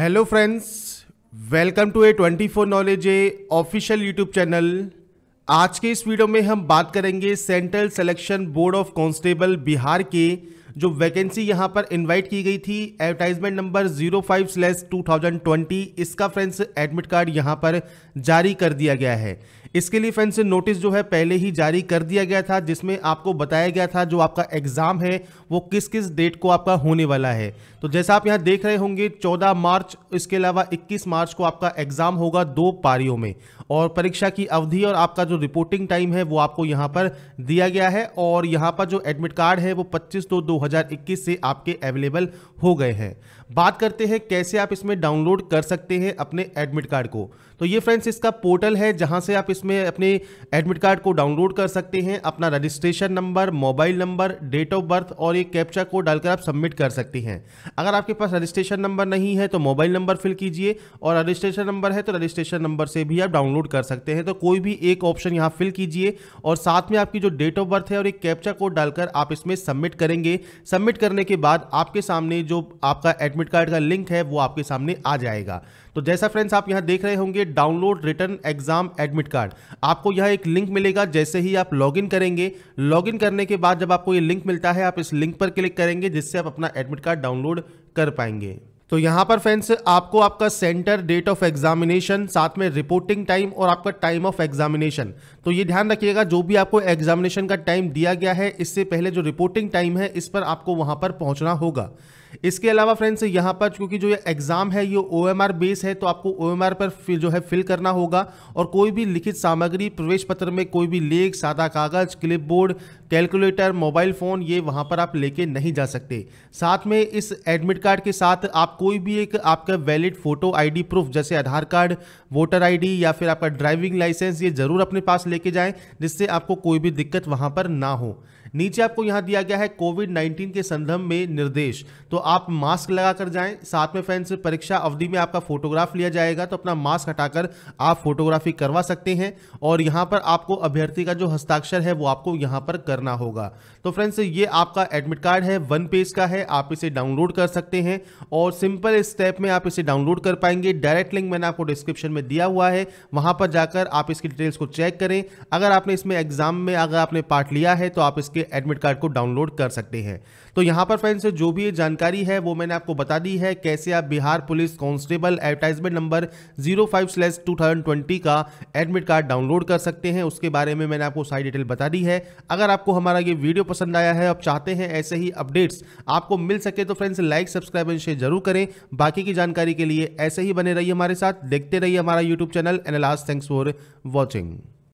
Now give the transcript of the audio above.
hello friends welcome to A twenty four knowledge A official YouTube channel आज के इस वीडियो में हम बात करेंगे central selection board of constable Bihar के जो वैकेंसी यहां पर इनवाइट की गई थी advertisement number zero five slash two thousand twenty इसका फ्रेंड्स एडमिट कार्ड यहां पर जारी कर दिया गया है इसके लिए फ्रेंड्स नोटिस जो है पहले ही जारी कर दिया गया था जिसमें आपको बताया गया था जो आपका एग्जाम है वो किस किस डेट को आपका होने वाला है तो जैसा आप यहां देख रहे होंगे 14 मार्च इसके अलावा 21 मार्च को आपका एग्जाम होगा दो पारियों में और परीक्षा की अवधि और आपका जो रिपोर्टिंग टाइम है वो आपको यहाँ पर दिया गया है और यहाँ पर जो एडमिट कार्ड है वो पच्चीस दो दो 2021 से आपके अवेलेबल हो गए हैं बात करते हैं कैसे आप इसमें डाउनलोड कर सकते हैं अपने एडमिट कार्ड को तो ये फ्रेंड्स इसका पोर्टल है जहां से आप इसमें अपने एडमिट कार्ड को डाउनलोड कर सकते हैं अपना registration number mobile number date of birth और एक कैप्चा को डालकर आप सबमिट कर सकते हैं अगर आपके पास रजिस्ट्रेशन नंबर नहीं है तो मोबाइल नंबर फिल कीजिए और रजिस्ट्रेशन नंबर है तो रजिस्ट्रेशन नंबर से भी आप डाउनलोड कर सकते हैं तो कोई भी एक ऑप्शन यहाँ फिल कीजिए और साथ में आपकी जो डेट ऑफ बर्थ है और एक कैप्चा कोड डालकर आप इसमें सबमिट करेंगे सबमिट करने के बाद आपके सामने जो आपका एडमिट कार्ड का लिंक है वो आपके सामने आ जाएगा तो जैसा फ्रेंड्स आप यहां देख रहे होंगे download written exam admit card आपको यह एक लिंक मिलेगा जैसे ही आप लॉगिन करेंगे लॉगिन करने के बाद जब आपको ये लिंक मिलता है आप इस लिंक पर क्लिक करेंगे जिससे आप अपना एडमिट कार्ड डाउनलोड कर पाएंगे तो यहाँ पर फ्रेंड्स आपको आपका सेंटर डेट ऑफ एग्जामिनेशन साथ में रिपोर्टिंग टाइम और आपका टाइम ऑफ एग्जामिनेशन तो ये ध्यान रखिएगा जो भी आपको एग्जामिनेशन का टाइम दिया गया है इससे पहले जो रिपोर्टिंग टाइम है इस पर आपको वहाँ पर पहुँचना होगा इसके अलावा फ्रेंड्स यहाँ पर क्योंकि जो ये एग्ज़ाम है ये ओ बेस है तो आपको ओ पर जो है फिल करना होगा और कोई भी लिखित सामग्री प्रवेश पत्र में कोई भी लेख सादा कागज़ बोर्ड कैलकुलेटर मोबाइल फ़ोन ये वहाँ पर आप लेके नहीं जा सकते साथ में इस एडमिट कार्ड के साथ आप कोई भी एक आपका वैलिड फ़ोटो आईडी प्रूफ जैसे आधार कार्ड वोटर आईडी या फिर आपका ड्राइविंग लाइसेंस ये ज़रूर अपने पास लेके जाएं जिससे आपको कोई भी दिक्कत वहाँ पर ना हो नीचे आपको यहाँ दिया गया है कोविड 19 के संदर्भ में निर्देश तो आप मास्क लगा कर जाएं साथ में फ्रेंड्स परीक्षा अवधि में आपका फोटोग्राफ लिया जाएगा तो अपना मास्क हटाकर आप फोटोग्राफी करवा सकते हैं और यहां पर आपको अभ्यर्थी का जो हस्ताक्षर है वो आपको यहां पर करना होगा तो फ्रेंड्स ये आपका एडमिट कार्ड है वन पेज का है आप इसे डाउनलोड कर सकते हैं और सिंपल स्टेप में आप इसे डाउनलोड कर पाएंगे डायरेक्ट लिंक मैंने आपको डिस्क्रिप्शन में दिया हुआ है वहां पर जाकर आप इसकी डिटेल्स को चेक करें अगर आपने इसमें एग्जाम में अगर आपने पार्ट लिया है तो आप इसके एडमिट कार्ड को डाउनलोड कर सकते हैं तो यहां पर फ्रेंड्स जो भी जानकारी जानकारी है वो मैंने आपको बता दी है कैसे आप Bihar police constable advertisement number zero five two thousand twenty का एडमिट कार्ड डाउनलोड कर सकते हैं उसके बारे में मैंने आपको सारी डिटेल बता दी है अगर आपको हमारा ये वीडियो पसंद आया है आप चाहते हैं ऐसे ही अपडेट्स आपको मिल सके तो friends like subscribe and share जरूर करें बाकी की जानकारी के लिए ऐसे ही बने रहिए हमारे साथ देखते रहिए हमारा YouTube channel and last thanks for watching